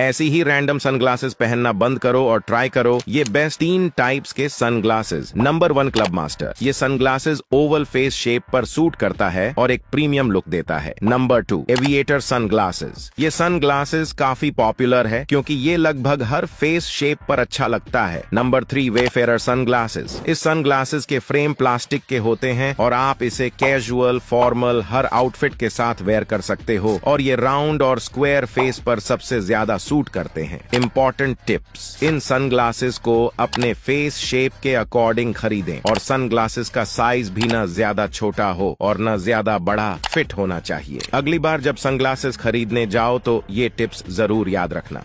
ऐसी ही random sunglasses पहनना बंद करो और ट्राई करो ये बेस्ट तीन टाइप्स के sunglasses number one club master ये सनग्लासेस ओवल फेस शेप पर सूट करता है और एक प्रीमियम लुक देता है नंबर टू एविएटर सनग्लासेस ये सनग्लासेस काफी पॉपुलर है क्योंकि ये लगभग हर फेस शेप पर अच्छा लगता है नंबर थ्री वेफेरर सनग्लासेस इस सनग्लासेस के फ्रेम प्लास्टिक के होते हैं और आप इसे कैजुअल फॉर्मल हर आउटफिट के साथ वेयर कर सकते हो और ये राउंड और स्क्वेयर फेस पर सबसे ज्यादा सूट करते हैं इम्पोर्टेंट टिप्स इन सनग्लासेस को अपने फेस शेप के अकॉर्डिंग खरीदें और सनग्लासेस का साइज भी न ज्यादा छोटा हो और न ज्यादा बड़ा फिट होना चाहिए अगली बार जब सनग्लासेस खरीदने जाओ तो ये टिप्स जरूर याद रखना